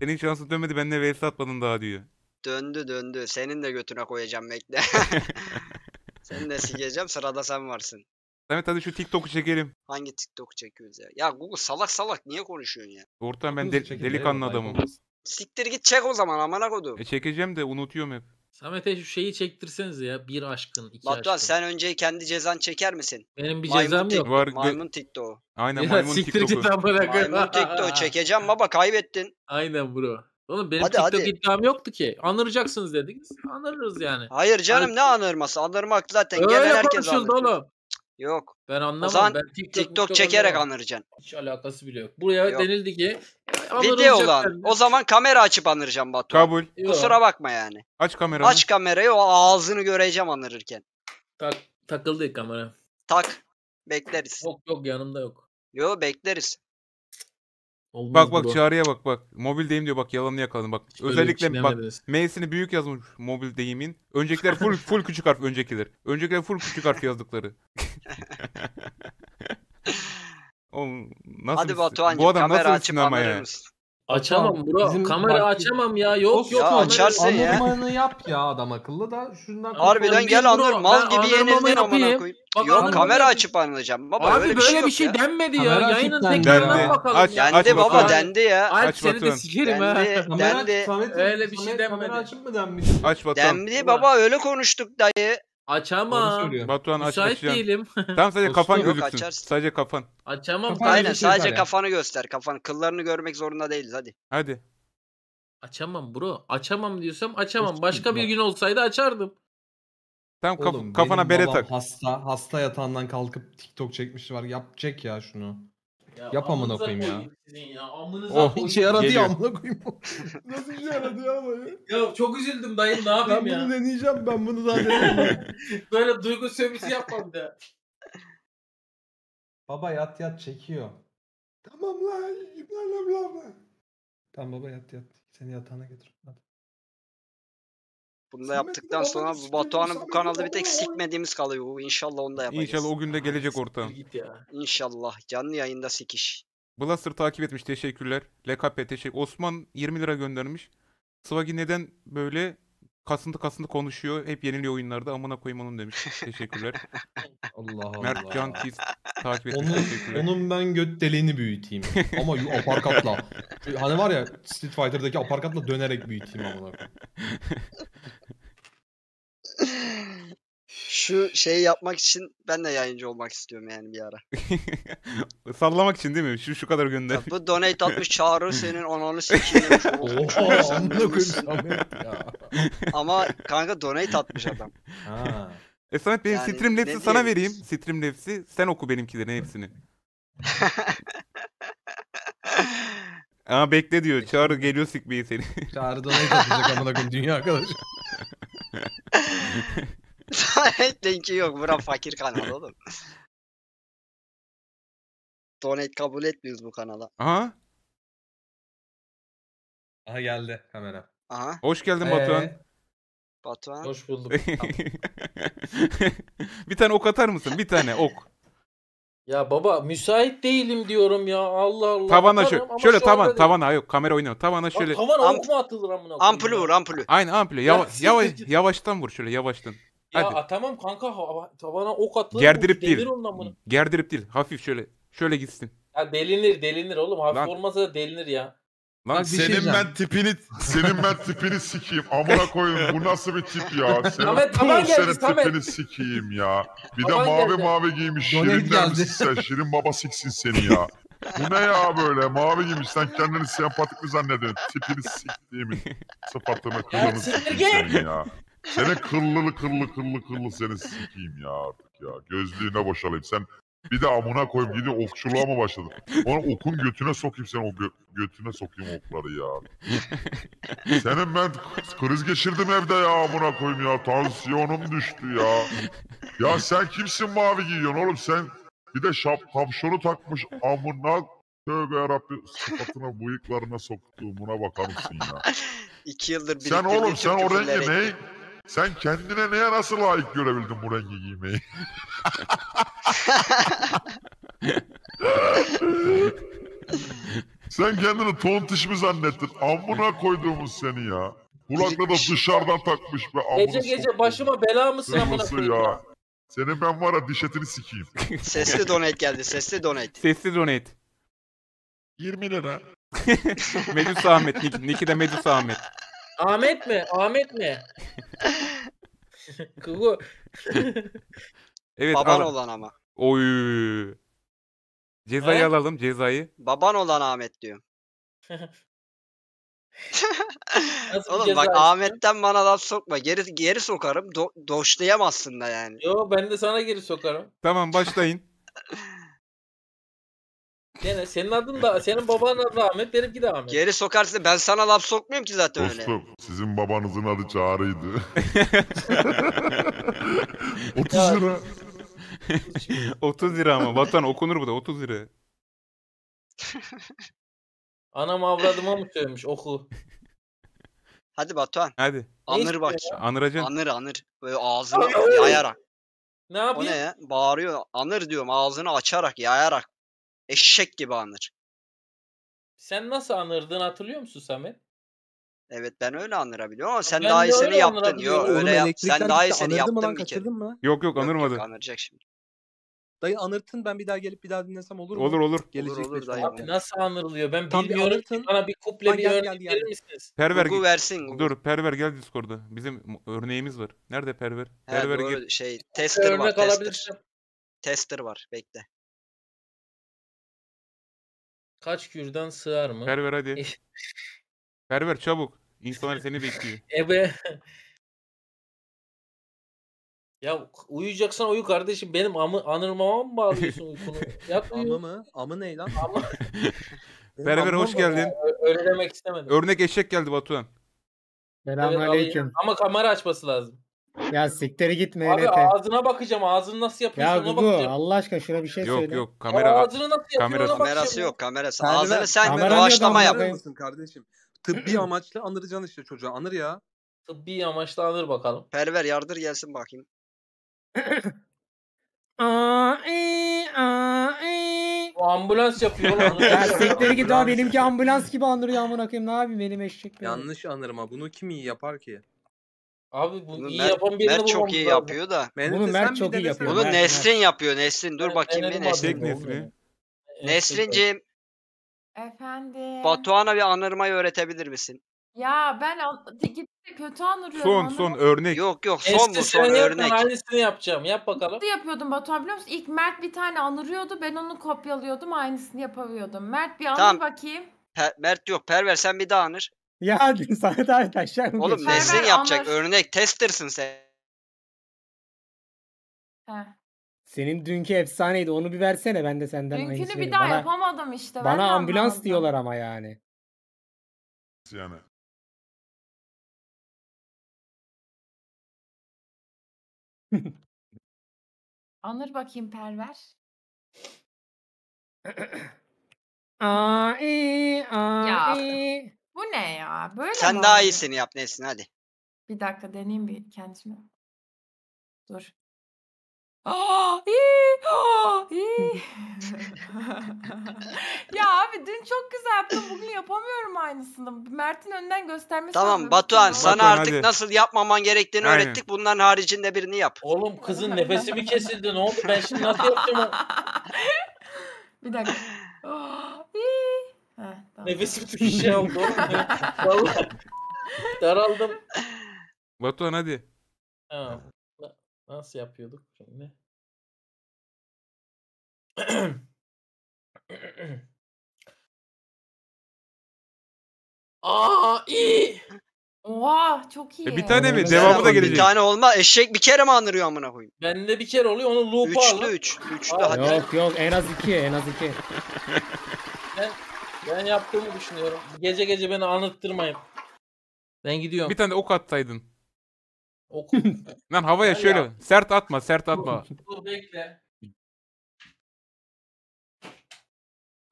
Senin şansın dönmedi ben de vs atmadın daha diyor. Döndü döndü. Senin de götüne koyacağım bekle. Seni de sikeceğim sırada sen varsın. Samet hadi şu TikTok'u çekelim. Hangi TikTok çekiyoruz ya? Ya Google salak salak niye konuşuyorsun ya? Ortam ben de- delikanlı adamım. Siktir git çek o zaman amına kodum. E çekeceğim de unutuyorum hep. Samet'e şu şeyi çektirseniz ya. Bir aşkın, iki Batu aşkın. sen önce kendi cezan çeker misin? Benim bir maymun cezam yok. Var, maymun tikti o. Aynen ya, maymun tikti o. Maymun tikti o. Çekeceğim baba kaybettin. Aynen bro. Oğlum benim hadi, TikTok hadi. iddiam yoktu ki. Anıracaksınız dediniz. Anırırız yani. Hayır canım hadi. ne anırması? Anırmak zaten Öyle genel herkes anır. oğlum. Yok. Ben anlamadım. O zaman ben TikTok, TikTok çekerek anlamam. anıracaksın. Hiç alakası bile yok. Buraya yok. denildi ki video olan. O zaman kamera açıp anıracağım Batu. Kabul. Kusura bakma yani. Aç kamerayı. Aç kamerayı o ağzını göreceğim anırırken. Tak takıldı kamera. Tak. Bekleriz. Yok yok yanımda yok. Yo bekleriz. Olmaz bak bak bro. çağrıya bak bak. Mobil deyim diyor bak yalanını yakaladım bak. Hiç Özellikle bak M'sini büyük yazmış mobil deyimin. Öncekiler full full küçük harf öncekiler. Öncekiler full küçük harf yazdıkları. Oğlum nasıl Hadi bir... bu adam kamera nasıl açıp sinema ya? Açamam tamam, bro. Bizim kamera bak, açamam ya. Yok ya yok. Açarsın ya. Anırmanı yap ya adam akıllı da şundan. Harbiden gel anır. Mal gibi yenildin amına koyayım. Bak, yok anır, kamera açıp anlayacağım. Baba Abi böyle bir şey, bir şey ya. denmedi ya. Kamera Yayının tekrarına dendi. bakalım. Aç, dendi aç baba bakalım. dendi ya. Alp aç seni de sikerim ha. Dendi. Öyle bir şey denmedi. Kamera açıp mı denmiş? Aç bakalım. Dendi baba öyle konuştuk dayı. Açamam. Batuhan aç Müsait açacağım. değilim. Tamam sadece kafan Yok, gözüksün. Sadece kafan. Açamam. Kapat. Aynen şey sadece yukarı. kafanı göster. Kafan. kıllarını görmek zorunda değiliz hadi. Hadi. Açamam bro. Açamam diyorsam açamam. Başka bir gün olsaydı açardım. Tamam kaf- kafana benim bere tak. Hasta, hasta yatağından kalkıp TikTok çekmiş var. Yapacak ya şunu. Ya Yap amına koyayım ya. ya. Amınıza oh, koyayım. işe yaradı ya amına koyayım. Nasıl işe yaradı ya ama ya? Ya çok üzüldüm dayım ne yapayım ya. Ben bunu deneyeceğim ben bunu daha deneyeceğim. Böyle duygu sömürüsü yapmam da. Baba yat yat çekiyor. Tamam lan. Bla bla bla. Tamam baba yat yat. Seni yatağına götür. Hadi. Bunu da yaptıktan sonra Batuhan'ın bu kanalda bir tek sikmediğimiz kalıyor. İnşallah onu da yapacağız. İnşallah o gün de gelecek ortağın. İnşallah. Canlı yayında sikiş. Blaster takip etmiş. Teşekkürler. LKP teşekkür. Osman 20 lira göndermiş. Swagi neden böyle kasıntı kasıntı konuşuyor. Hep yeniliyor oyunlarda. Amına koyayım onun demiş. Teşekkürler. Allah Allah. Mert Can Kiz takip etmiş. Onun, teşekkürler. onun ben göt deliğini büyüteyim. Ama aparkatla. Hani var ya Street Fighter'daki aparkatla dönerek büyüteyim amına koyayım. Şu şeyi yapmak için ben de yayıncı olmak istiyorum yani bir ara. Sallamak için değil mi? Şu şu kadar gönder. Ya bu donate atmış çağırır senin ananı sikeyim. amına koyayım Ama kanka donate atmış adam. Ha. E Samet benim yani, Streamlabs'i sana vereyim. Streamlabs'i sen oku benimkilerin hepsini. Ama bekle diyor. Çağrı geliyor sikmeyi seni. Çağrı donate atacak amına koyayım dünya arkadaş. Donate linki yok. Bura fakir kanal oğlum. Donate kabul etmiyoruz bu kanala. Aha. Aha geldi kamera. Aha. Hoş geldin Batuhan. Ee, Batuhan. Hoş bulduk. bir tane ok atar mısın? Bir tane ok. Ya baba müsait değilim diyorum ya. Allah Allah. Tavana şöyle, şöyle tavan, tavana yok kamera oynuyor. Tavana şöyle. tavan ok mu atılır amına koyayım? Ampulü vur, ampulü. Aynen ampulü. Yavaş, yavaş, yavaştan vur şöyle yavaştan. Ya Hadi. atamam kanka hava- tavana ok atılır. bu, Gerdirip değil. bunu. Gerdirip değil. Hafif şöyle. Şöyle gitsin. Ya delinir delinir oğlum. Hafif Lan. olmasa da delinir ya. Lan Bak bir şey Senin ben tipini senin ben tipini sikeyim. Amına koyun bu nasıl bir tip ya? Senin, Samet, taban geldi, senin Samet. tipini sikeyim ya. Bir de Taban mavi geldi. mavi giymiş Donet Şirin'den geldi. sen? Şirin baba siksin seni ya. Bu ne ya böyle mavi giymiş sen kendini sempatik mi zannediyorsun? Tipini siktiğimin sıfatını kılını siktir siksin git. ya. Sene kırlılı kırlı kırlı kırlı seni sikeyim ya artık ya. Gözlüğüne boşalayım. Sen bir de amına koyayım gidip okçuluğa mı başladın? Onu okun götüne sokayım sen o gö- götüne sokayım okları ya. Senin ben kriz geçirdim evde ya amına koyayım ya. Tansiyonum düştü ya. Ya sen kimsin mavi giyiyorsun oğlum sen? Bir de şap kapşonu takmış amına Tövbe yarabbim sıfatına bıyıklarına soktuğumuna bakar mısın ya? İki yıldır bir. Sen oğlum sen o rengi ne? Sen kendine neye nasıl layık görebildin bu rengi giymeyi? Sen kendini tontiş mi zannettin? Amına koyduğumuz seni ya. Kulakla da dışarıdan takmış be. Amına Gece gece soktum. başıma bela mısın amına Nasıl ya? Senin ben var ya dişetini sikeyim. Sesli donate geldi. Sesli donate. Sesli donate. 20 lira. Medusa Ahmet. Nick, Nick'i de Medusa Ahmet. Ahmet mi? Ahmet mi? Kugu. Evet. Baban olan ama. Oy. Cezayı He? alalım cezayı. Baban olan Ahmet diyorum. Oğlum bak ceza? Ahmet'ten bana laf sokma. Geri geri sokarım. Do doşlayamazsın da yani. Yo ben de sana geri sokarım. Tamam başlayın. Gene senin adın da senin babanın adı Ahmet benimki de Ahmet. Geri sokarsın ben sana laf sokmuyorum ki zaten öyle. Dostum sizin babanızın adı Çağrı'ydı. 30 lira. 30 lira ama vatan okunur bu da 30 lira. Anam avradıma mı söylemiş oku. Hadi Batuhan Hadi anır bak. Anır anıracaksın. Anır anır. Böyle ağzını yayarak. Ne O ne ya? Bağırıyor. Anır diyorum ağzını açarak yayarak Eşek gibi anır. Sen nasıl anırdın hatırlıyor musun Samet? Evet ben öyle anırabiliyorum ama sen Ben daha iyi seni yaptın. diyor. öyle yap. Sen daha iyi seni Anırdı mı yaptın bir kere. kaçırdın mı? Yok yok anırmadı. yok, anıracak şimdi. Dayı anırtın ben bir daha gelip bir daha dinlesem olur mu? Olur olur. Gelecek olur beş dayı. Abi nasıl anırılıyor? Ben Tam bilmiyorum ki. anlatın. Bana bir kuple bir gel, örnek gel, verir misiniz? Perver Google versin. Google. dur Perver gel Discord'a. Bizim örneğimiz var. Nerede Perver? He, Perver gel. şey Bir tester var. Tester. alabilirsin. tester var. Bekle. Kaç kürdan sığar mı? Ferver hadi. Ferver e, çabuk. İnsanlar seni bekliyor. Ebe. Ya uyuyacaksan uyu kardeşim. Benim amı, anırmama mı bağlıyorsun uykunu? Yat uyu. Amı mı? Amı ne lan? Amı. Berber hoş geldin. Öyle demek istemedim. Örnek eşek geldi Batuhan. Selamünaleyküm. Evet, Ama kamera açması lazım. Ya sikleri gitme Abi ağzına bakacağım. Ağzını nasıl yapıyorsun Ya ona Gugu bakacağım. Allah aşkına şuna bir şey Yok söyle. yok yok kamera Ama ağzını nasıl yapıyor kamerası- ona Kamerası yok kamerası. Sen Ağzını sen Kamera doğaçlama yap. mısın kardeşim? Tıbbi amaçla andıracaksın işte çocuğa. Anır ya. Tıbbi anır bakalım. Perver yardır gelsin bakayım. Aa, ee, aa, ee. O ambulans yapıyor lan. Ya sikleri git ama benimki ambulans gibi andırıyor amına koyayım. Ne yapayım benim eşek benim. Yanlış anırma. Bunu kim iyi yapar ki? Abi bu Bunu iyi Mert- yapan birini Mert çok iyi lazım. yapıyor da. Bunu Mert çok iyi yapıyor. Bunu Nesrin yapıyor. Nesrin dur bakayım ben bir Nesrin. Tek Nesrin. Nesrin'i. Nesrinciğim Efendim. Batuhan'a bir anırmayı öğretebilir misin? Ya ben al- kötü anırıyorum. Son anlamadım. son örnek. Yok yok son bu son Eskisini örnek. aynısını yapacağım. Yap bakalım. Nasıl yapıyordum Batuhan biliyor musun? İlk Mert bir tane anırıyordu. Ben onu kopyalıyordum. Aynısını yapamıyordum. Mert bir anır Tamam. bakayım. Per- Mert yok Perver sen bir daha anır. Ya sana da taşlar Oğlum nesin yapacak? Anlar. Örnek testersin sen. Senin dünkü efsaneydi. Onu bir versene ben de senden Dünkünü aynısını. Dünkünü bir daha bana, yapamadım işte. ben bana ambulans anlamadım. diyorlar ama yani. Yani. Anır bakayım perver. a i e, a e. Bu ne ya? Böyle mi Sen daha oluyor? iyisini yap Nesin hadi. Bir dakika deneyeyim bir kendimi. Dur. Aa, ah, iyi, aa, ah, iyi. ya abi dün çok güzel yaptım. Bugün yapamıyorum aynısını. Mert'in önden göstermesi Tamam Batuhan sana Batuhan, artık hadi. nasıl yapmaman gerektiğini Aynen. öğrettik. Bunların haricinde birini yap. Oğlum kızın nefesi mi kesildi ne oldu? Ben şimdi nasıl yapacağım? bir dakika. Aa, ah, iyi. Heh, tamam. Nefesim şey oldu. Vallahi daraldım. Batuhan hadi. Ha, nasıl yapıyorduk şimdi? Aa iyi. Oha çok iyi. E, bir tane mi? Devamı da gelecek. Bir tane olma. Eşek bir kere mi anırıyor amına koyayım? Bende bir kere oluyor onu loop'a Üçlü üç. Üçlü Aa, hadi. Yok yok en az iki en az iki. Ben yaptığımı düşünüyorum. Gece gece beni anlattırmayın. Ben gidiyorum. Bir tane de ok attaydın. Ok. Lan havaya şöyle. yap- Sert atma, sert atma. Dur bekle.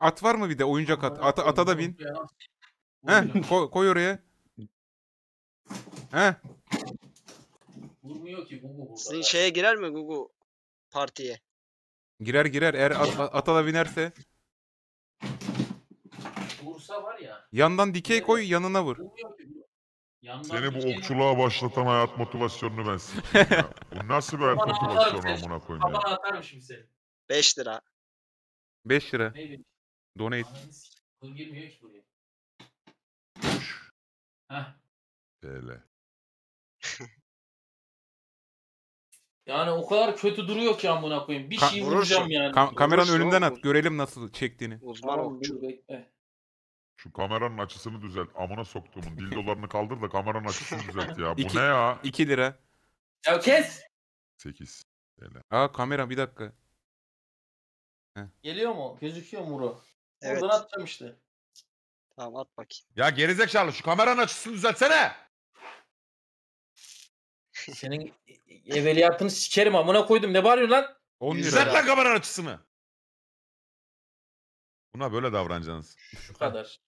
At var mı bir de oyuncak at? Ata, ata da bin. Ya. koy, koy oraya. Heh. Vurmuyor ki bu burada. Sizin şeye girer mi Gugu partiye? Girer girer eğer at- ata da binerse vursa var ya. Yandan dikey koy yanına vur. Seni bu dikey- okçuluğa başlatan hayat motivasyonunu ben sikeyim ya. Bu nasıl bir hayat motivasyonu amına koyayım ya. Kafana atarmışım seni. 5 lira. 5 lira. Ne Donate. Kıl girmiyor ki buraya. Heh. TL. Yani o kadar kötü duruyor ki amına koyayım. Bir Ka- şey vuracağım yani. Ka- kameranın Vurursun önünden oğlum. at. Görelim nasıl çektiğini. Uzman okçu. dur şu kameranın açısını düzelt. Amına soktuğumun dil dolarını kaldır da kameranın açısını düzelt ya. Bu İki- ne ya? 2 lira. Ya kes. 8. Aa kamera bir dakika. Geliyor mu? Gözüküyor mu Uru? Evet. Buradan atacağım işte. Tamam at bakayım. Ya gerizekalı şu kameranın açısını düzeltsene. Senin e, evveliyatını sikerim amına koydum. Ne bağırıyorsun lan? 10 Düzelt lira. lan kameranın açısını. Buna böyle davranacaksınız. Şu kadar.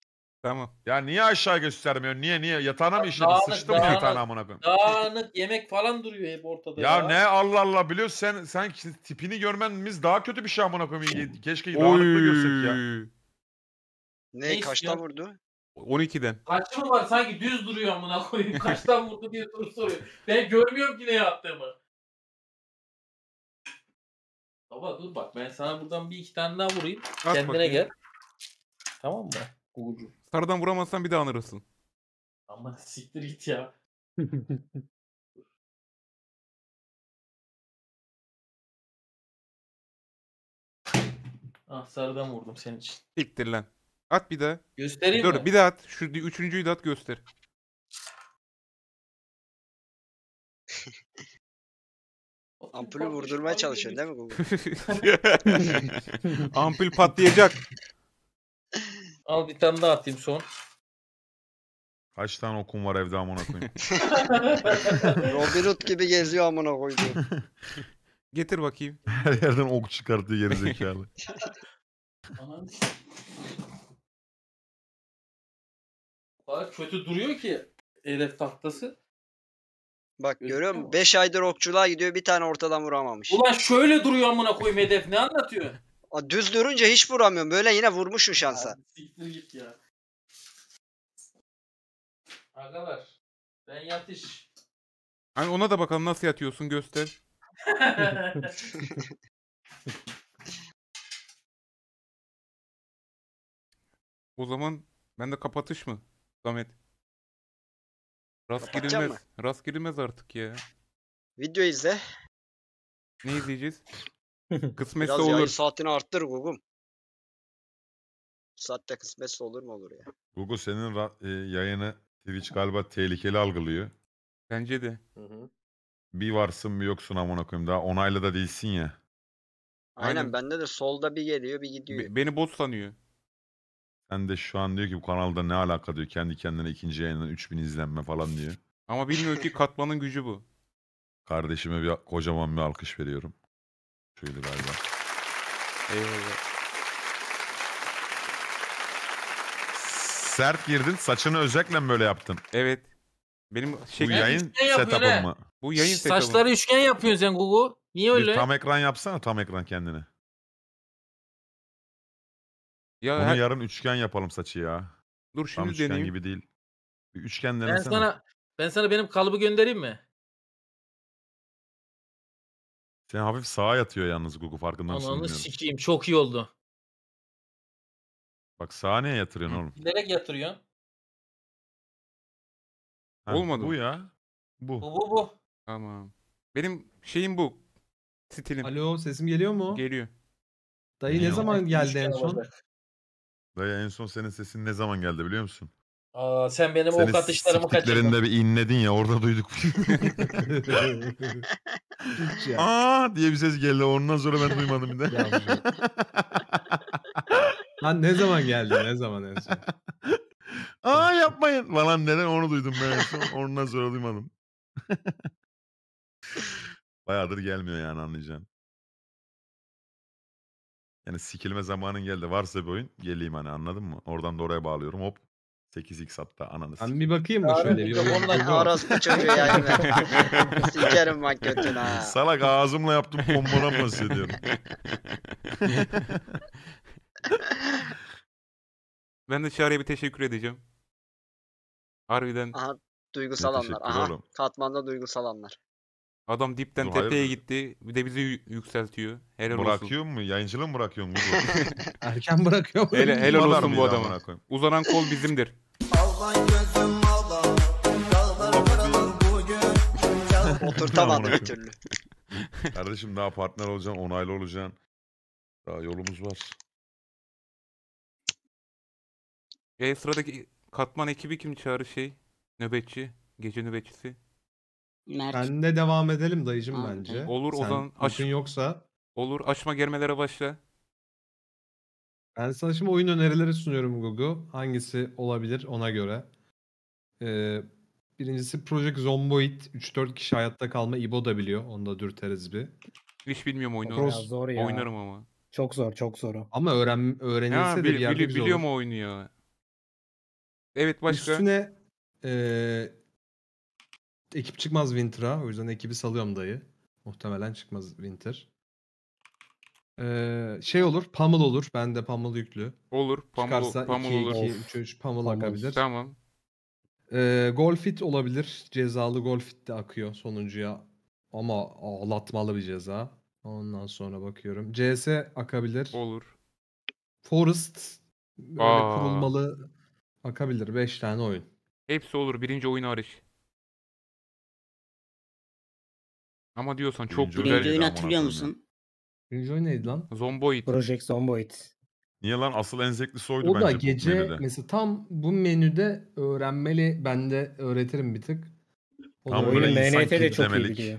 Tamam. Ya niye aşağı göstermiyor? Niye niye? Yatağına mı işledin? dağınık, Sıçtın mı dağınık. yatağına amına koyayım? Dağınık yemek falan duruyor hep ortada Ya ya. ne Allah Allah biliyor sen sen tipini görmemiz daha kötü bir şey amına koyayım. Keşke dağınıklı görsek ya. Oy. Ne Ne kaçta istiyor? vurdu? 12'den. Kaçı mı var sanki düz duruyor amına koyayım. Kaçtan vurdu diye soru soruyor. Ben görmüyorum ki ne yaptığımı. Baba dur bak ben sana buradan bir iki tane daha vurayım. At Kendine bakayım. gel. Tamam mı? Uğurcuğum. Sarıdan vuramazsan bir daha anırırsın. Ama siktir git ya. ah sarıdan vurdum senin için. Siktir lan. At bir daha. Göstereyim Dur mi? bir daha at. Şu üçüncüyü de at göster. Ampulü vurdurmaya çalışıyorsun değil mi Google? Ampul patlayacak. Al bir tane daha atayım son. Kaç tane okum var evde amına koyayım. Robin gibi geziyor amına koydu. Getir bakayım. Her yerden ok çıkartıyor gerizekalı. Bana kötü duruyor ki hedef tahtası. Bak görüyorum görüyor 5 aydır okçuluğa gidiyor bir tane ortadan vuramamış. Ulan şöyle duruyor amına koyayım hedef ne anlatıyor? düz durunca hiç vuramıyorum. Böyle yine vurmuşum şansa. Abi, siktir git ya. Arkadaşlar ben yatış. Hani ona da bakalım nasıl yatıyorsun göster. o zaman ben de kapatış mı Samet? Rast Kapatacağım girilmez. Rast girilmez artık ya. Video izle. Ne izleyeceğiz? Kısmetse Biraz yayın olur. saatini arttır Gugum. saatte kısmetse olur mu olur ya? Google senin ra- e, yayını Twitch galiba tehlikeli algılıyor. Bence de. Hı hı. Bir varsın bir yoksun amına koyayım. Daha onaylı da değilsin ya. Aynen, Aynen. bende de solda bir geliyor bir gidiyor. Be- beni bot sanıyor. Ben de şu an diyor ki bu kanalda ne alaka diyor. Kendi kendine ikinci yayından 3000 izlenme falan diyor. Ama bilmiyor ki katmanın gücü bu. Kardeşime bir kocaman bir alkış veriyorum. Şuydu galiba. Eyvallah. Sert girdin saçını özellikle mi böyle yaptın? Evet. Benim Bu şey- yayın üçgen yapıyor mı? Bu yayın setup'ı. Saçları üçgen yapıyorsun sen Gugu. Niye Bir öyle? tam ekran yapsana tam ekran kendine. Ya Bunu her- yarın üçgen yapalım saçı ya. Dur şimdi Tam üçgen deneyeyim. gibi değil. Bir üçgen Ben sana ben sana benim kalıbı göndereyim mi? Sen hafif sağa yatıyor yalnız Gugu farkında mısın Ananı bilmiyorum. sikeyim çok iyi oldu. Bak sağa niye yatırıyorsun oğlum? Bilerek yatırıyor. Olmadı Bu ya. Bu. Bu bu bu. Tamam. Benim şeyim bu. Stilim. Alo sesim geliyor mu? Geliyor. Dayı ne Geliyor. zaman geldi en son? Dayı en son senin sesin ne zaman geldi biliyor musun? Aa, sen benim Senin o katışlarımı kaçırdın. bir inledin ya orada duyduk. Aa diye bir ses geldi. Ondan sonra ben duymadım bir de. ha ne zaman geldi? Ne zaman en son? Aa yapmayın falan neden onu duydum ben en son. Ondan sonra duymadım. Bayağıdır gelmiyor yani anlayacaksın. Yani sikilme zamanın geldi. Varsa bir oyun geleyim hani anladın mı? Oradan da oraya bağlıyorum hop 8x hatta ananı Ben bir bakayım da şöyle bir bakayım. Onunla orospu çocuğu yani. Sikerim bak götünü ha. Salak ağzımla yaptım kombodan bahsediyorum. Ben de Çağrı'ya bir teşekkür edeceğim. Harbiden Aha duygusal anlar. Aha oğlum. katmanda duygusal anlar. adam dipten Dur, hayır. tepeye gitti. Bir de bizi yü- yükseltiyor. Helal olsun. Bırakıyor mu? Yayıncılığı mı bırakıyorsun? Erken bırakıyor. Hele, helal olsun bu adama. Uzanan kol bizimdir. Oturtamadı bir türlü. Kardeşim daha partner olacaksın, onaylı olacaksın. Daha yolumuz var. E sıradaki katman ekibi kim çağırır şey? Nöbetçi, gece nöbetçisi. Mert. Ben de devam edelim dayıcım Abi. bence. Olur Sen zaman Aç... yoksa. Olur açma germelere başla. Ben sana şimdi oyun önerileri sunuyorum Google. Hangisi olabilir ona göre. Ee, birincisi Project Zomboid. 3-4 kişi hayatta kalma İbo da biliyor. Onu da dürteriz bir. Hiç bilmiyorum oyunu. Biraz zor ya. Oynarım ama. Çok zor, çok zor. Ama öğren öğrenilse Ha, de bir bili, yerde biliyor mu oyunu ya? Evet başka. Üstüne eee, ekip çıkmaz Winter'a. O yüzden ekibi salıyorum dayı. Muhtemelen çıkmaz Winter. Ee, şey olur, pamul olur. Bende pamul yüklü. Olur. Pamul, Çıkarsa pamul 2 olur. 2 3 3 pummel akabilir. Tamam. Ee, golfit olabilir. Cezalı golfit de akıyor sonuncuya. Ama ağlatmalı bir ceza. Ondan sonra bakıyorum. CS akabilir. Olur. Forest böyle Aa. kurulmalı akabilir. 5 tane oyun. Hepsi olur. Birinci oyun hariç. Ama diyorsan çok Birinci Birinci oyunu oyun hatırlıyor koyayım. musun? Birinci oyun neydi lan? Zomboid. Project Zomboid. Niye lan? Asıl en zevklisi oydu O da bu gece menüde. mesela tam bu menüde öğrenmeli. Ben de öğretirim bir tık. O Tam da böyle insan MNT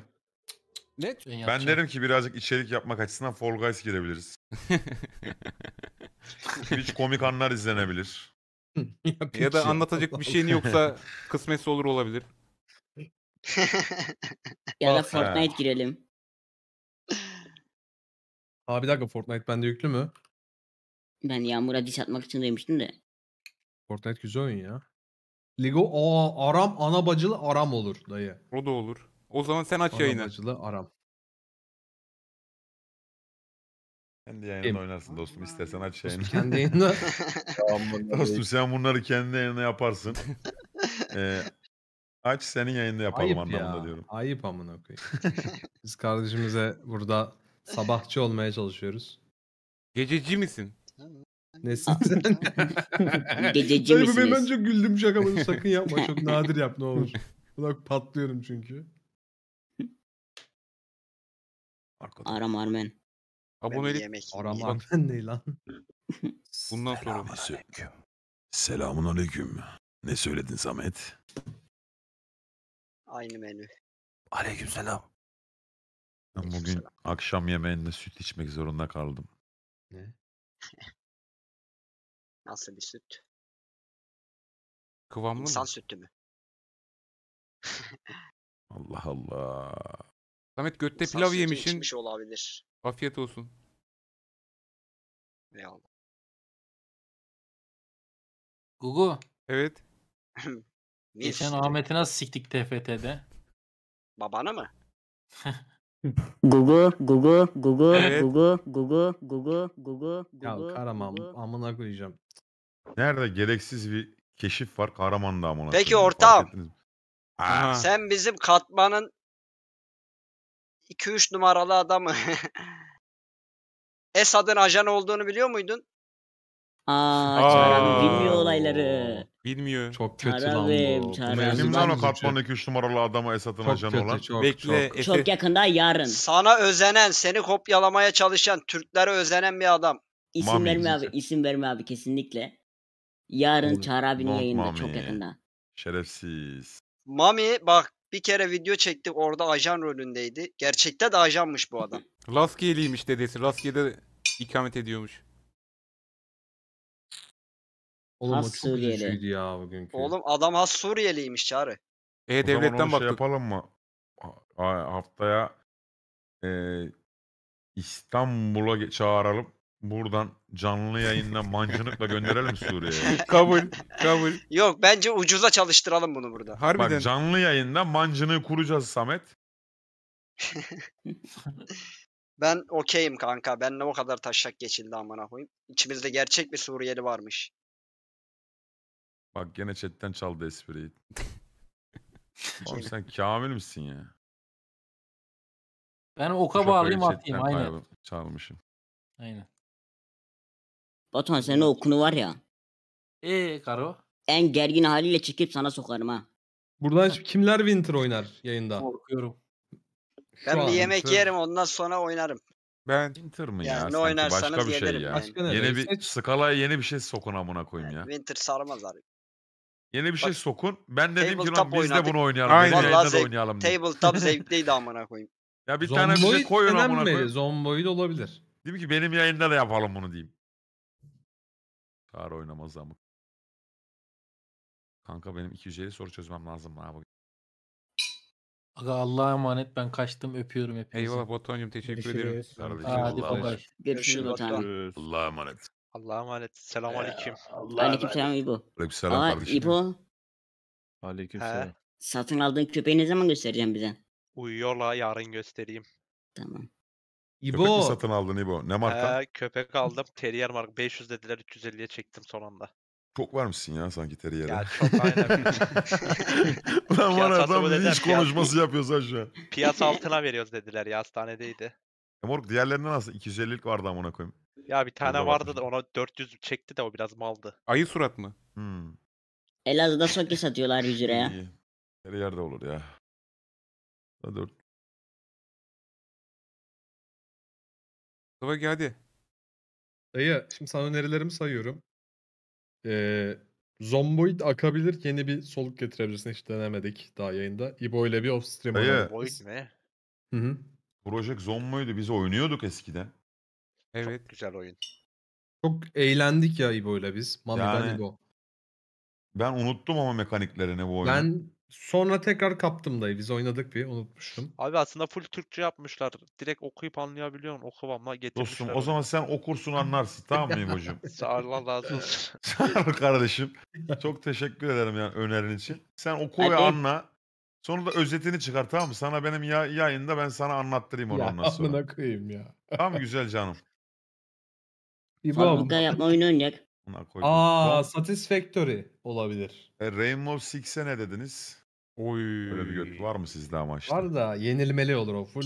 Ne? Ben derim ki birazcık içerik yapmak açısından Fall Guys girebiliriz. Hiç komik anlar izlenebilir. Ya da anlatacak bir şeyin yoksa kısmetse olur olabilir. Ya da Fortnite girelim. Abi bir dakika Fortnite bende yüklü mü? Ben Yağmur'a diss atmak için demiştim de. Fortnite güzel oyun ya. Lego aa aram ana bacılı aram olur dayı. O da olur. O zaman sen aç Ana yayını. bacılı aram. Kendi yayında oynarsın dostum. istersen aç yayını. Kendi yayında. dostum sen bunları kendi yayında yaparsın. ee, aç senin yayında yapalım Ayıp anlamında ya. diyorum. Ayıp amına koyayım. Biz kardeşimize burada Sabahçı olmaya çalışıyoruz. Gececi misin? Nesin sen? Gececi misin? ben misiniz? çok güldüm şaka bunu sakın yapma. Çok nadir yap ne olur. Bak patlıyorum çünkü. Arkadaş. Aram Armen. Abone ol. Aram Armen ben ne lan? bundan sonra. Selamünaleyküm. Selamun Ne söyledin Samet? Aynı menü. Aleykümselam. Ben bugün Aleykümselam. akşam yemeğinde süt içmek zorunda kaldım. Ne? Nasıl bir süt? Kıvamlı İnsan mı? sütü mü? Allah Allah. Samet götte İnsan pilav yemişin. içmiş olabilir. Afiyet olsun. Ne oldu? Gugu. Evet. Geçen Ahmet'i nasıl siktik TFT'de? Babana mı? Google Google Google Evet. Google Google Google Google. Ya Gugu, Karaman Gugu. amına koyacağım. Nerede gereksiz bir keşif var Kahraman'da amına. Peki ortam. Sen bizim katmanın 2-3 numaralı adamı. Esad'ın ajan olduğunu biliyor muydun? Aa, Çağrı bilmiyor olayları. Bilmiyor. Çok kötü lan bu. tarabim. Benim lan o katmandaki 3 numaralı adamı Esat'ın Çok ajanı olan. çok Bekle çok. Efe. Çok yakında yarın. Sana özenen, seni kopyalamaya çalışan, Türklere özenen bir adam. İsim Mami verme abi, isim verme abi kesinlikle. Yarın Oğlum, Çağrı abinin Mami. yayında çok yakında. Şerefsiz. Mami bak bir kere video çektik orada ajan rolündeydi. Gerçekte de ajanmış bu adam. Laskiyeliymiş dedesi. Laskiye'de ikamet ediyormuş. Oğlum o çok Suriyeli. üzücüydü ya bugünkü. Oğlum adam has Suriyeliymiş çağrı. E, o E-Devlet'ten onu şey yapalım mı? Ha- Haftaya e, İstanbul'a çağıralım. Buradan canlı yayında mancınıkla gönderelim Suriye'ye. kabul, kabul. Yok bence ucuza çalıştıralım bunu burada. Harbiden Bak canlı yayında mancınığı kuracağız Samet. Ben okeyim kanka. Ben ne o kadar taşak geçildi amına koyayım. İçimizde gerçek bir Suriyeli varmış. Bak gene chatten çaldı espriyi. Oğlum sen kamil misin ya? Ben oka bağlayayım Şoförü atayım aynen. Çalmışım. Aynen. Batuhan senin o okunu var ya. Eee Karo? En gergin haliyle çekip sana sokarım ha. Buradan kimler Winter oynar yayında? Korkuyorum. Şu Ben bir yemek şöyle- yerim ondan sonra oynarım. Ben Winter mı ya? ne Sanki oynarsanız başka bir şey yenirim yani. Başka ne? Yeni bir skalaya yeni bir şey sokun amına koyayım ya. Winter sarmaz abi. Yeni bir şey sokun. Ben dedim ki lan tabletop biz de bunu oynayalım. Aynen. Aynen. Vallahi Yayında da zevk- oynayalım diye. Tabletop zevkliydi amına koyayım. Ya bir tane bir şey koyun amına önemli. koyayım. Zomboid olabilir. Diyeyim ki benim yayında da yapalım bunu diyeyim. Çağrı oynamaz ama. Kanka benim 250 soru çözmem lazım ha bugün. Aga Allah'a emanet ben kaçtım öpüyorum hepinizi. Eyvallah Botonyum teşekkür ederim. Kardeşim, Hadi Allah'a bay emanet. Görüşürüz Allah'a emanet. Allah'a emanet. Selam ee, aleyküm. Allah'a aleyküm selam İbo. Aleykümselam Aa kardeşim. İbo Aleykümselam. He, satın aldığın köpeği ne zaman göstereceksin bize? Uyuyor la yarın göstereyim. Tamam. Köpek mi satın aldın İbo? Ne marka? He, köpek aldım. Terrier marka 500 dediler 350'ye çektim son anda. Çok mısın ya sanki teriyere. Ya çok aynen. Lan var adam hiç konuşması yapıyorsun şu an. Piyasa altına veriyoruz dediler ya hastanedeydi. E moruk diğerlerinde nasıl? 250'lik vardı amına koyayım. Ya bir tane vardı da ona 400 çekti de o biraz maldı. Ayı surat mı? Hmm. Elazığ'da soke satıyorlar 100 liraya. Her yerde olur ya. Dur. dört. Mustafa geldi. Dayı şimdi sana önerilerimi sayıyorum. Ee, Zomboid akabilir yeni bir soluk getirebilirsin hiç denemedik daha yayında. İbo ile bir off stream Dayı. Zomboid ne? Hı hı. Project Zomboid'i biz oynuyorduk eskiden. Evet. Çok güzel oyun. Çok eğlendik ya İbo'yla biz. Mami Yani- ben İbo. Ben unuttum ama mekaniklerini bu oyunu. Ben sonra tekrar kaptım dayı. Biz oynadık bir unutmuştum. Abi aslında full Türkçe yapmışlar. Direkt okuyup anlayabiliyorsun. O kıvamla getirmişler. Dostum o zaman sen okursun anlarsın tamam mı İbo'cum? Sağ ol, Allah razı olsun. Sağ ol kardeşim. Çok teşekkür ederim yani önerin için. Sen oku ve anla. Sonra da özetini çıkar tamam mı? Sana benim ya yayında ben sana anlattırayım onu Ya ondan sonra. amına koyayım ya. Tamam güzel canım. İbo. Sandıkta yapma oyunu oynayacak. Aaa, koydum. Aa, Satisfactory olabilir. E, Rainbow Six'e ne dediniz? Oy. Öyle bir götü var mı sizde ama işte? Var da yenilmeli olur o. Full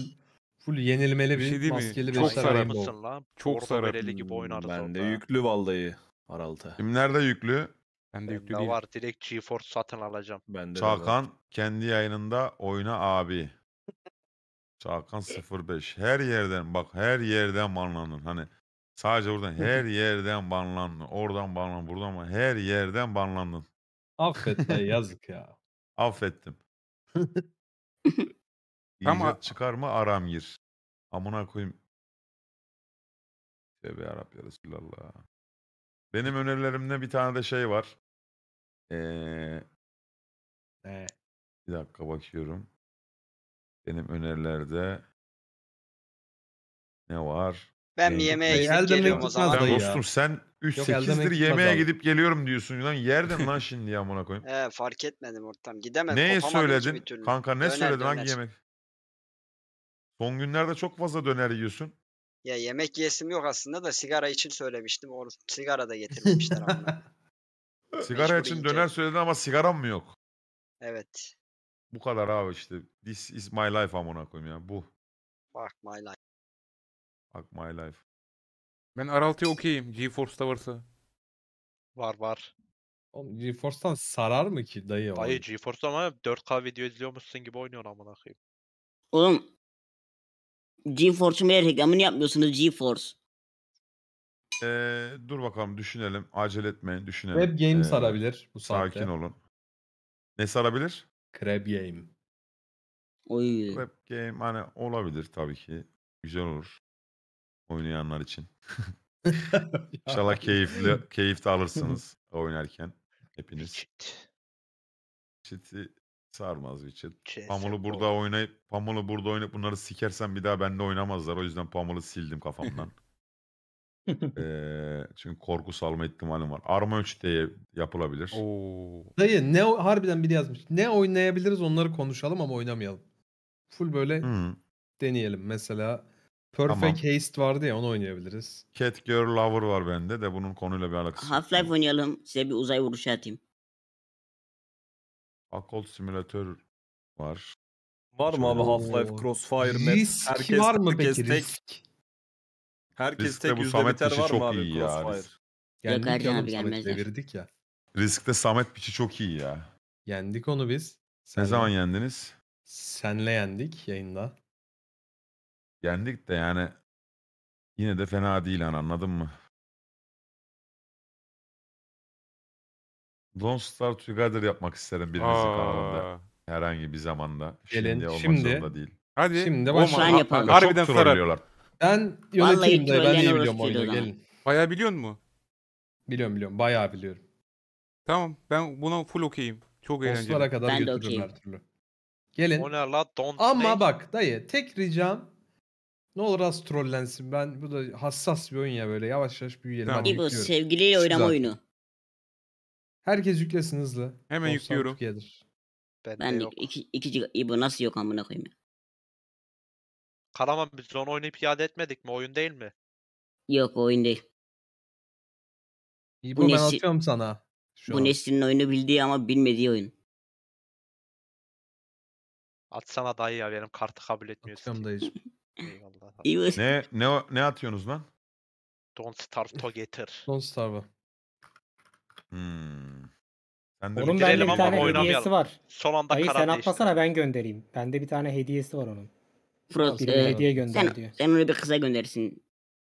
full yenilmeli bir, bir şey değil mi? Çok beşler sarar lan? Çok sarar. gibi oynarız Ben de yüklü vallahi haralta. Aralta. Kimlerde yüklü? Ben de yüklü Bende değil. var direkt GeForce satın alacağım. Ben de Çakan var. kendi yayınında oyna abi. Çakan 05. Her yerden bak her yerden manlanır Hani Sadece oradan her yerden banlandın. Oradan banlandın, buradan banlandın. Her yerden banlandın. Affet be yazık ya. Affettim. İcat Ama- çıkarma aram gir. Amına koyayım. Tövbe yarabbim ya Resulallah. Benim önerilerimde bir tane de şey var. Ee, Ee, bir dakika bakıyorum. Benim önerilerde ne var? Ben bir yemeğe Hayır, gidip geliyorum o zaman. dayı. dostum sen Yok, elden 3-8'dir yemeğe gidip geliyorum diyorsun. Lan yerdim lan şimdi ya amına koyayım. He, fark etmedim ortam. Gidemem. Neye söyledin? Kanka ne Döner, söyledin? Hangi yemek? Son günlerde çok fazla döner yiyorsun. Ya yemek yesim yok aslında da sigara için söylemiştim. Or sigara da getirmemişler ama. Sigara Mecbur için yiyeceğim. döner söyledin ama sigaram mı yok? Evet. Bu kadar abi işte. This is my life amına koyayım ya. Bu. Fuck my life. Fuck my life. Ben Araltı'ya okeyim. GeForce'da varsa. Var var. Oğlum GeForce'tan sarar mı ki dayı? Dayı GeForce'da ama 4K video izliyormuşsun gibi oynuyor amına koyayım. Oğlum GeForce'un bir reklamını yapmıyorsunuz GeForce. Ee, dur bakalım düşünelim. Acele etmeyin düşünelim. Web Game ee, sarabilir bu saatte. Sakin olun. Ne sarabilir? Crab Game. Oy. Crab Game hani olabilir tabii ki. Güzel olur oynayanlar için. İnşallah keyifli keyif de alırsınız oynarken hepiniz. Witcher. Witcher'i sarmaz bir CS Pamuk'u burada oynayıp Pamuk'u burada oynayıp bunları sikersen bir daha bende oynamazlar. O yüzden Pamuk'u sildim kafamdan. ee, çünkü korku salma ihtimalim var. Arma 3 diye yapılabilir. Oo. Dayı ne harbiden biri yazmış. Ne oynayabiliriz onları konuşalım ama oynamayalım. Full böyle Hı. deneyelim. Mesela Perfect Tamam. Haste vardı ya onu oynayabiliriz. Cat Girl Lover var bende de bunun konuyla bir alakası yok. Half-Life oynayalım. Size bir uzay vuruşu atayım. Occult Simulator var. Var mı abi Half-Life, Crossfire, Map? Risk herkes, var mı herkes peki tek, risk? herkes Risk'te tek bu yüzde Samet işi biter var çok mı abi iyi ya, Crossfire? Risk. Yendik Ercan abi gelmezler. devirdik ya. Risk'te Samet piçi çok iyi ya. Yendik onu biz. Ne zaman yendiniz? Senle yendik yayında. Yendik de yani yine de fena değil hani anladın mı? Lone Star Together yapmak isterim birinizin kanalında. Herhangi bir zamanda. Gelin, Şimdi olmak şimdi. zorunda değil. Hadi. Şimdi Olmaz. başlayalım. Şu an yapalım. Çok sarar. trollüyorlar. Ben yönetiyorum da ben iyi biliyorum orospuydun oyunu gelin. Bayağı biliyor mu? Biliyorum biliyorum bayağı biliyorum. Tamam ben buna full okeyim. Çok eğlenceli. Oslara kadar Ben götürürüm her türlü. Gelin. O ne la? Don't Ama bak dayı tek ricam ne olur az trollensin. Ben bu da hassas bir oyun ya böyle. Yavaş yavaş büyüyelim. Tamam. Hadi İbo sevgiliyle oynama oyunu. Herkes yüklesin hızlı. Hemen Dostlar yüklüyorum. Türkiye'dir. Ben, Ben de yok. 2 2 İbo nasıl yok amına koyayım ya. Karaman biz onu oynayıp iade etmedik mi? Oyun değil mi? Yok oyun değil. İbo bu, ben nesi- atıyorum sana. Şu Bu an. oyunu bildiği ama bilmediği oyun. Atsana dayı ya benim kartı kabul etmiyorsun. Atıyorum dayıcım. Eyvallah. Ne ne ne atıyorsunuz lan? Don't starve to getir. Don't Starve'ı. Hmm. Sen de Onun bende bir tane hediyesi var. Son anda Hayır sen değişti. atmasana ben göndereyim. Bende bir tane hediyesi var onun. Fırat Biri e, hediye gönder sen, diyor. sen onu bir kıza gönderirsin.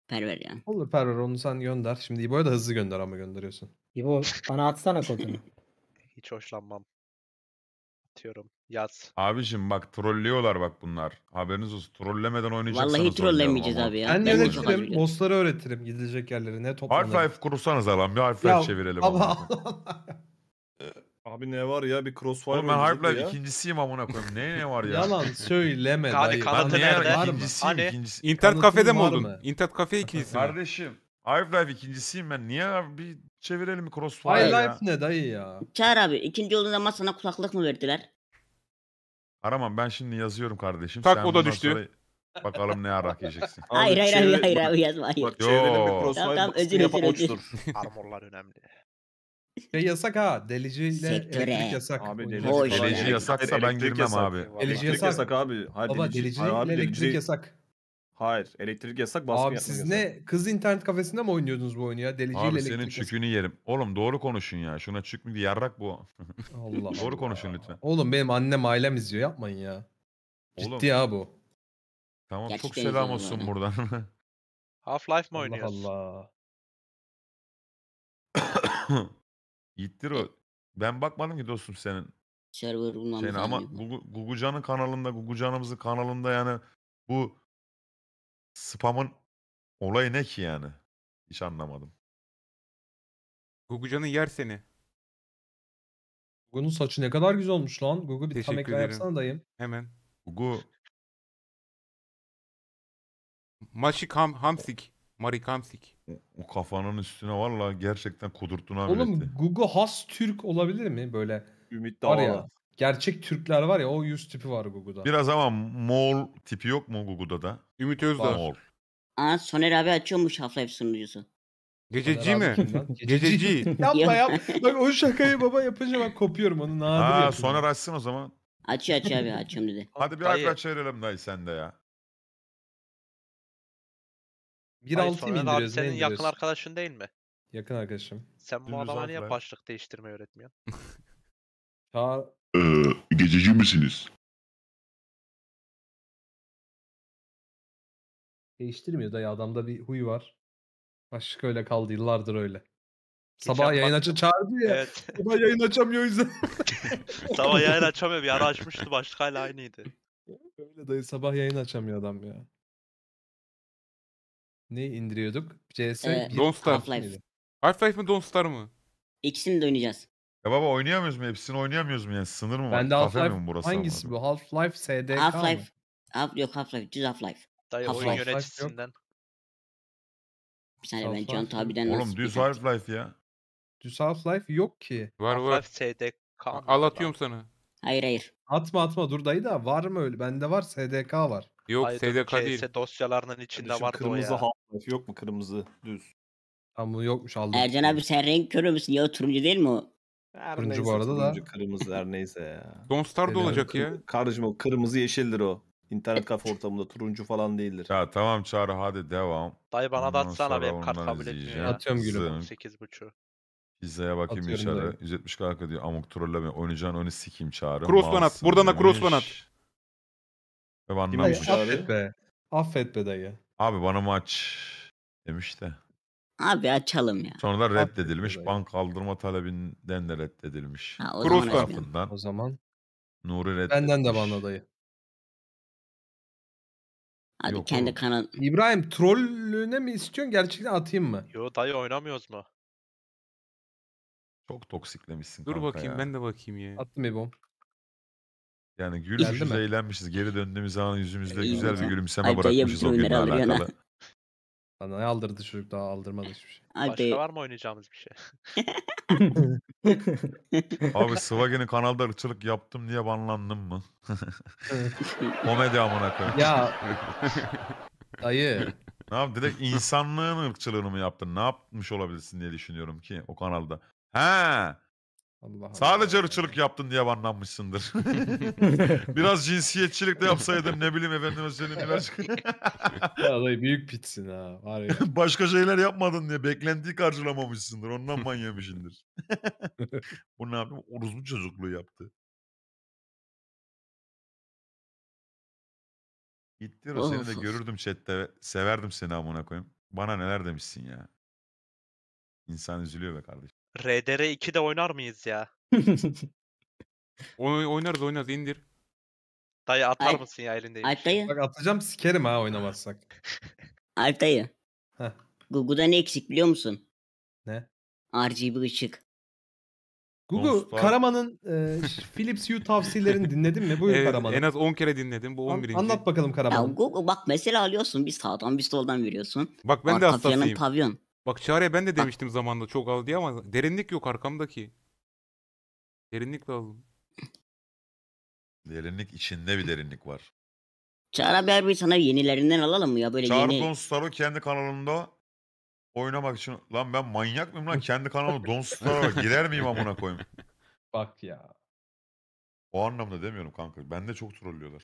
Perver yani. Olur Perver onu sen gönder. Şimdi İbo'ya da hızlı gönder ama gönderiyorsun. İbo bana atsana kodunu. Hiç hoşlanmam atıyorum. Yaz. Abicim bak trollüyorlar bak bunlar. Haberiniz olsun. Trollemeden oynayacaksanız Vallahi trollemeyeceğiz abi ya. Ben Ben de çok az öğretirim, biliyorum. öğretirim gidecek yerlere ne toplanır. Half-Life kursanız lan bir Half-Life çevirelim. amına Ama Abi ne var ya bir crossfire Oğlum ben oynayacak Half-Life ya. ikincisiyim amına koyayım. Ne ne var ya? yalan söyleme dayı. Ben Kanada hani nerede? ikincisiyim Hani- ikincisi. İnternet kafede mi oldun? İnternet kafe ikincisi mi? Kardeşim Half-Life ikincisiyim ben. Niye abi bir çevirelim mi Crossfire High ya. Life ne dayı ya? Çağır abi ikinci olduğu zaman sana kulaklık mı verdiler? Aramam ben şimdi yazıyorum kardeşim. Tak, o da düştü. sonra Bakalım ne arak yiyeceksin. Hayır hayır hayır hayır abi yazma hayır. Bak Yo. çevrenin bir crossfire Tamam, tamam, özür, özür, özür. Armorlar önemli. Şey yasak ha. Deliciyle Sektöre. elektrik yasak. Abi delici, Boş. yasaksa ben girmem yasak. abi. Delici Elektrik yasak. yasak abi. Hayır, Baba şey- deliciyle Hayır, abi, elektrik delici- yasak. Hayır. Elektrik yasak, baskın Abi siz yasak. ne kız internet kafesinde mi oynuyordunuz bu oyunu ya? Deliciyle Abi elektrik senin yasak. yerim. Oğlum doğru konuşun ya. Şuna çük mü yarrak bu. Allah doğru Allah. konuşun lütfen. Oğlum benim annem ailem izliyor yapmayın ya. Oğlum. Ciddi ya bu. Tamam çok selam olsun yani. buradan. Half-Life mi oynuyorsun? Allah. Allah. Yittir o. Ben bakmadım ki dostum senin. Server bulmamız Senin ama Gugucan'ın kanalında, Gugucan'ımızın kanalında yani bu Spam'ın olayı ne ki yani? Hiç anlamadım. Gugucan'ı yer seni. Gugu'nun saçı ne kadar güzel olmuş lan. Gugu bir tam ekran yapsana dayım. Hemen. Gugu Maşik Ham Hamsik. Marik Hamsik. o, o kafanın üstüne valla gerçekten kudurttun abi. Oğlum Gugu has Türk olabilir mi böyle? Ümit Var ya. Davala. Gerçek Türkler var ya o yüz tipi var Gugu'da. Biraz ama Moğol tipi yok mu Gugu'da da? Ümit Özdağ. Moğol. Aa Soner abi açıyormuş Half-Life sunucusu. Gececi mi? Gececi. yapma yap. Bak o şakayı baba yapınca ben kopuyorum onu nadir Ha yapıyorum. Soner açsın o zaman. Aç aç abi açıyorum dedi. Hadi bir Hayır. arkadaş çevirelim dayı sen de ya. Hayır, 1.6 mı indiriyoruz? ne senin yakın arkadaşın değil mi? Yakın arkadaşım. Sen bu Dümdüz adama niye başlık değiştirmeyi öğretmiyorsun? Çağ- ee, gececi misiniz? Değiştirmiyor dayı adamda bir huy var. Başka öyle kaldı yıllardır öyle. Sabah yayın açı çağırdı ya. Evet. Sabah yayın açamıyor o yüzden. sabah yayın açamıyor. Bir ara açmıştı başlık hala aynıydı. Öyle dayı sabah yayın açamıyor adam ya. Ne indiriyorduk? CS Ee, Don't Star. Half-Life. Half-Life mi Don't Star mı? İkisini de oynayacağız. Ya baba oynayamıyoruz mu? Hepsini oynayamıyoruz mu yani? Sınır mı var? Bende Kafe Half-Life burası? hangisi amına bu? Half-Life SDK half mı? Half, yok Half-Life. Düz Half-Life. Dayı Half-Life yok. yöneticisinden. Bir saniye ben Half-Life Can yok. abiden koyayım? Oğlum düz Half-Life ya. Düz Half-Life yok ki. Var var. Half-Life SDK. mı? Al atıyorum sana. Hayır hayır. Atma atma dur dayı da var mı öyle? Bende var SDK var. Yok Haydi, SDK değil. CS dosyalarının içinde var vardı o kırmızı Half-Life yok mu? Kırmızı düz. Ama yokmuş aldım. Ercan abi sen renk körü müsün ya? Turuncu değil mi o? Her Turuncu neyse, bu arada da. Kırmızı her neyse ya. Don't Starve da olacak ya. Kardeşim o kırmızı yeşildir o. İnternet kafe ortamında turuncu falan değildir. Ya tamam Çağrı hadi devam. Dayı bana da Ondan atsana benim kart kabul izleyeceğim. etmiyor Atıyorum gülüm. Sığın. 8.5. Pizzaya bakayım Atıyorum Çağrı. 170 kanka diyor amok trolleme. Oynayacağın onu sikeyim Çağrı. Crosslan at. Malsın Buradan da demiş. crosslan at. Ve bana Affet be. Affet be dayı. Abi bana maç demiş de. Abi açalım ya. Sonra reddedilmiş. Haklı. Bank kaldırma talebinden de reddedilmiş. Ha, o Kuruz zaman tarafından O zaman Nuri reddedilmiş. benden de bana dayı. Hadi Yok kendi oğlum. kanal. İbrahim trollüne mi istiyorsun gerçekten atayım mı? Yo dayı oynamıyoruz mu? Çok toksiklemişsin Dur bakayım ya. ben de bakayım ya. Attım İbom. Yani gülmüşüz Geldi eğlenmişiz. Geri döndüğümüz zaman yüzümüzde güzel bir gülümseme Ayrıca bırakmışız o yavrum günle alakalı. Lan ne aldırdı çocuk daha aldırmadı hiçbir şey. Başka var mı oynayacağımız bir şey? Abi Swagin'in kanalda ırkçılık yaptım diye banlandım mı? Komedi amına koyayım. ya dayı Ne yap direkt insanlığın ırkçılığını mı yaptın? Ne yapmış olabilirsin diye düşünüyorum ki o kanalda. He! Allah Sadece Allah. ırkçılık yaptın diye banlanmışsındır. Biraz cinsiyetçilik de yapsaydım ne bileyim efendime söyleyeyim birazcık. Vallahi büyük pitsin ha. Var ya. Başka şeyler yapmadın diye beklentiyi karşılamamışsındır. Ondan man Bu ne yapayım? Oruzlu çocukluğu yaptı. Gittir o seni de görürdüm chatte. Severdim seni amına koyayım. Bana neler demişsin ya. İnsan üzülüyor be kardeşim. RDR 2 de oynar mıyız ya? oynarız oynarız indir. Dayı atar Ay- mısın ya elindeyim? Alp dayı. Bak atacağım sikerim ha oynamazsak. Alp dayı. Heh. Google'da ne eksik biliyor musun? Ne? RGB ışık. Google Karaman'ın e, Philips Hue tavsiyelerini dinledin mi? Buyur Evet, Karaman. en az 10 kere dinledim. Bu An- 11. Anlat bakalım Ya Karaman. Google bak mesela alıyorsun bir sağdan bir soldan veriyorsun. Bak ben de Arka planın hastasıyım. pavyon. Bak Çağrı'ya ben de demiştim zamanında çok al diye ama derinlik yok arkamdaki. Derinlik lazım. Derinlik içinde bir derinlik var. Çağrı abi harbi sana yenilerinden alalım mı ya böyle Çağrı yeni. Don Star'ı kendi kanalında oynamak için. Lan ben manyak mıyım lan? Kendi kanalıma Don girer miyim amına koyayım? Bak ya. O anlamda demiyorum kanka. Ben de çok trollüyorlar.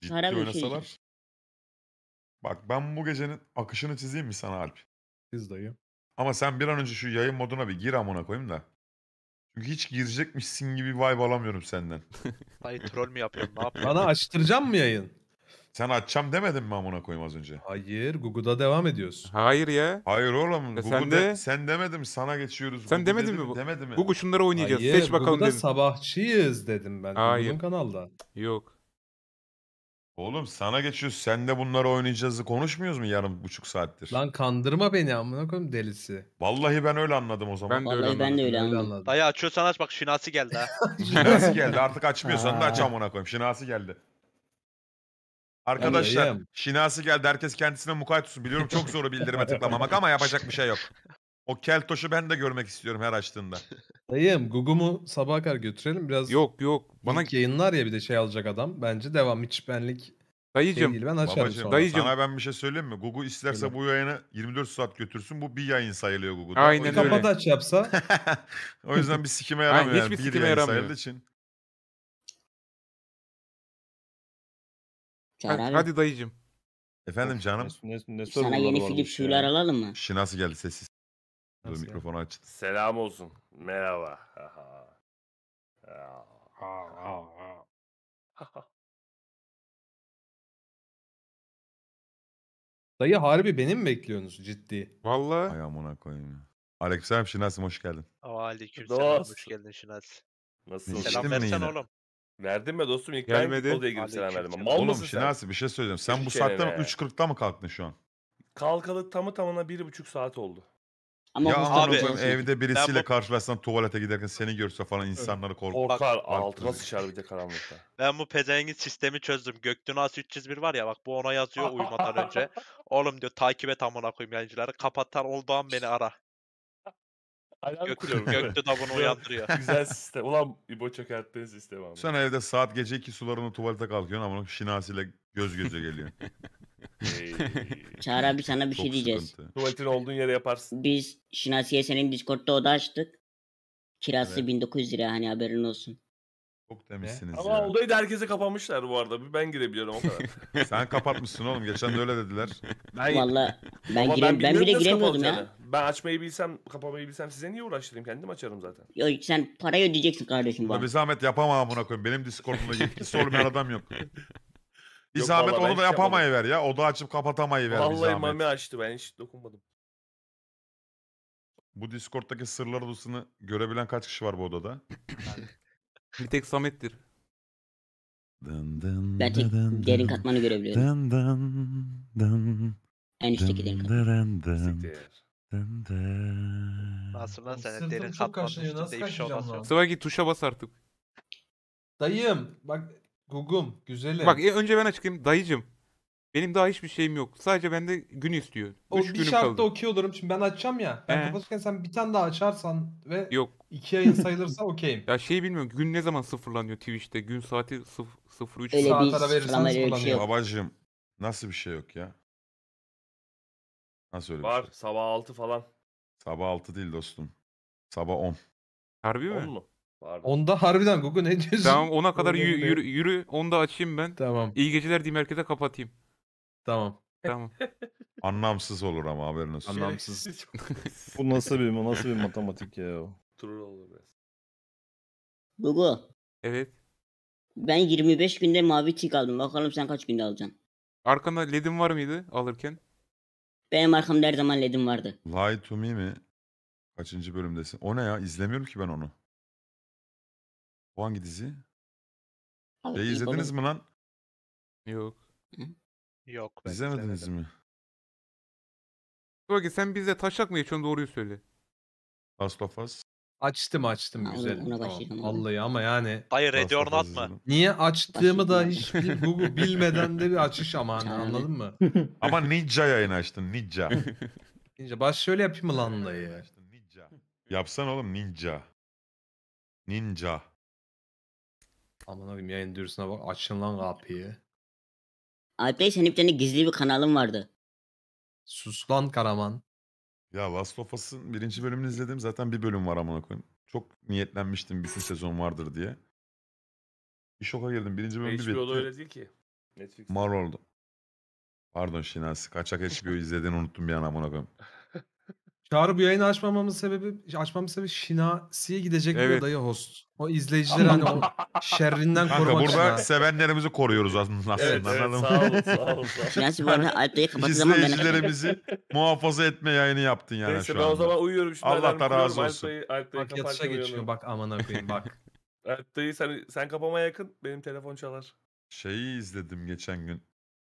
Ciddi Harap şey oynasalar. Şey. Bak ben bu gecenin akışını çizeyim mi sana Alp? Biz dayı. Ama sen bir an önce şu yayın moduna bir gir amına koyayım da. Çünkü hiç girecekmişsin gibi vibe alamıyorum senden. Hayır troll mü yapıyorsun? Ne yapıyorsun? Bana açtıracağım mı yayın? Sen açacağım demedin mi amına koyayım az önce? Hayır, Google'da devam ediyorsun. Hayır ya. Hayır oğlum. Google sen de... de- sen demedin mi? Sana geçiyoruz. Sen demedin dedi mi bu- Demedi mi? Google şunları oynayacağız. Hayır, Seç bakalım Google'da dedin. sabahçıyız dedim ben. Hayır. Hayır. kanalda. Yok. Oğlum sana geçiyoruz. Sen de bunları oynayacağızı konuşmuyoruz mu yarım buçuk saattir? Lan kandırma beni amına koyayım delisi. Vallahi ben öyle anladım o zaman. Ben de öyle ben anladım. öyle Öyle anladım. anladım. Dayı açıyorsan aç bak şinasi geldi ha. Şinasi geldi. Artık açmıyorsan da aç Aa. amına koyayım. Şinasi geldi. Arkadaşlar Anlayayım. şinasi geldi. Herkes kendisine mukayyet olsun. Biliyorum çok zor bildirime tıklamamak ama yapacak bir şey yok. O kel keltoşu ben de görmek istiyorum her açtığında. Dayım Gugum'u sabaha kadar götürelim biraz. Yok yok. Bana yayınlar ya bir de şey alacak adam. Bence devam hiç benlik şey dayıcım değil. Ben Babacığım, sonra. dayıcım. sana ben bir şey söyleyeyim mi? Google isterse Söyle. bu yayını 24 saat götürsün. Bu bir yayın sayılıyor Google'da. Aynen öyle. Kapat aç yapsa. o yüzden bir sikime Aynen, yaramıyor yani. hiçbir Bir sikime yayın yaramıyor. sayıldığı için. Hadi, hadi dayıcım. Efendim canım. Sana yeni Philips Hue alalım mı? Şi nasıl geldi sessiz? Nasıl yani? mikrofonu Selam olsun. Merhaba. Dayı harbi beni mi bekliyorsunuz ciddi? Vallahi. Ay amına koyayım. Aleykümselam Şinas'ım hoş geldin. Aleykümselam Selam, hoş geldin Şinas. Nasıl? Selam versene oğlum. Verdim mi dostum? İlk Gelmedi. ben odaya girip selam verdim. Mal Oğlum Şinasi bir şey söyleyeceğim. Sen Hiç bu saatten 3.40'da mı kalktın şu an? Kalkalı tamı tamına 1.5 saat oldu. Ama Ya abi, abi şey- evde birisiyle bu- karşılaşsan tuvalete giderken seni görse falan insanları korkar. Korkar altına sıçar bir de karanlıkta. Ben bu pezengin sistemi çözdüm. Göktürk As 301 var ya bak bu ona yazıyor uyumadan önce. Oğlum diyor takip et amına koyayım yayıncıları. Kapatan oldan beni ara. Alarm Göktürk, kuruyor. Göktürk da bunu uyandırıyor. Güzel sistem. Ulan İbo çökerttiğin sistem abi. Sen evde saat gece iki sularını tuvalete kalkıyorsun ama şinasiyle göz göze geliyorsun. Çağrı abi sana bir şey diyeceğiz. sıkıntı. Tuvaletin olduğun yere yaparsın. Biz Şinasi'ye senin Discord'da oda açtık. Kirası Evet. 1900 lira hani haberin olsun. Çok demişsiniz Ama odayı da herkese kapanmışlar bu arada. ben girebiliyorum o kadar. Sen kapatmışsın oğlum. Geçen de öyle dediler. Ben, Valla ben, girem, ben bilmiyorum bile giremiyordum ya. kapatacağını. Ben açmayı bilsem, kapamayı bilsem size niye uğraştırayım? Kendim açarım zaten. Yo, sen parayı ödeyeceksin kardeşim bana. Abi zahmet yapamam amına koyayım. Benim Discord'umda yetkisi olmayan adam yok. Bir zahmet onu da hiç yapamayı ver ya. Oda açıp kapatamayı ver Vallahi mami açtı ben hiç dokunmadım. Bu Discord'daki sırlar odasını görebilen kaç kişi var bu odada? Bir tek Samet'tir. Dın dın Bence dın derin katmanı görebiliyorum. Dın dın dın En üstteki derin katmanı. katman. dın dın Siktir. dın dın. Nasıl lan sen Sırtım derin çok üstünde nasıl ifşa şey kaşıyacağım Sıvaki tuşa bas artık. Dayım bak Gugum güzeli. Bak e, önce ben açıklayayım. Dayıcım. Benim daha hiçbir şeyim yok. Sadece bende gün istiyor. O Üç bir şartta kaldı. okey olurum. Şimdi ben açacağım ya. Ben He. kapatırken sen bir tane daha açarsan ve Yok. iki yayın sayılırsa okeyim. Ya şey bilmiyorum. Gün ne zaman sıfırlanıyor Twitch'te? Gün saati sıf- üç. Öyle saat. bir ara verirsen sıfırlama öyle şey Babacım nasıl bir şey yok ya? Nasıl öyle Var bir şey? sabah 6 falan. Sabah 6 değil dostum. Sabah 10. Harbi 10 mi? mu? Pardon. Onda harbiden Gugu ne diyorsun? Tamam ona kadar yürü, yürü, yürü. Onu da açayım ben. Tamam. İyi geceler diyeyim herkese kapatayım. Tamam. Tamam. Anlamsız olur ama haberin olsun. Anlamsız. Şey, bu nasıl bir bu nasıl bir matematik ya? Troll olur biraz. Gugu. Evet. Ben 25 günde mavi tik aldım. Bakalım sen kaç günde alacaksın? Arkanda ledim var mıydı alırken? Benim arkamda her zaman ledim vardı. Lie to me mi? Kaçıncı bölümdesin? O ne ya? İzlemiyorum ki ben onu. O hangi dizi? Bey izlediniz mi lan? Yok. Yok. ben İzlemediniz izlemedim. mi? Bak sen bize taşak mı geçiyorsun doğruyu söyle. Last of Us. Açtım açtım Ha, güzel. ona Tamam. Vallahi ama yani Hayır Last of Ready or Not mu? niye açtığımı da Başlayalım. hiç bil- bilmeden de bir açış ama hani, anladın mı? Ama Ninja yayın açtın Ninja. Ninja baş şöyle yapayım mı lan dayı? Ninja. Yapsan oğlum Ninja. Ninja. Aman abim yayın duyurusuna bak. Açın lan kapıyı. Alp'le senin bir tane gizli bir kanalın vardı. Sus lan Karaman. Ya Last of Us'ın birinci bölümünü izledim. Zaten bir bölüm var aman koyayım. Çok niyetlenmiştim bütün sezon vardır diye. Bir şoka girdim. Birinci bölüm bir HBO'da öyle değil ki. Netflix. Mar oldu. Pardon Şinasi. Kaçak HBO izlediğini unuttum bir an aman koyayım. Çağrı bu yayını açmamamın sebebi açmamın sebebi Şinasi'ye gidecek bir dayı host. O izleyicileri hani o şerrinden Kanka korumak için. burada ha. sevenlerimizi koruyoruz aslında. Evet, evet, sağ olun, sağ olun, Şinasi bu arada Alp'teyi kapattığı zaman ben... İzleyicilerimizi muhafaza etme yayını yaptın yani Neyse şu ben anda. o zaman uyuyorum şimdi. Allah da razı olsun. Alptayı Bak yatışa geçiyor bak aman koyayım bak. Alptayı sen, sen kapama yakın benim telefon çalar. Şeyi izledim geçen gün.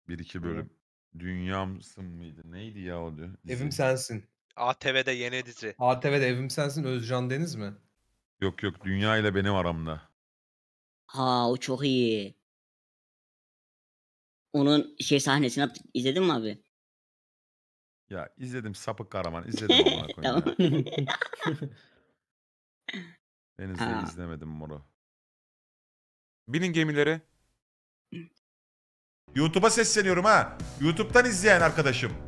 Bir iki bölüm. Dünyamsın mıydı? Neydi ya o diyor. Evim sensin. ATV'de yeni dizi. ATV'de evim sensin Özcan Deniz mi? Yok yok dünya ile benim aramda. Ha o çok iyi. Onun şey sahnesini yaptık. izledin mi abi? Ya izledim sapık Karaman izledim ama Tamam. koyayım. Ha. izlemedim moru. Binin gemilere. YouTube'a sesleniyorum ha. YouTube'dan izleyen arkadaşım.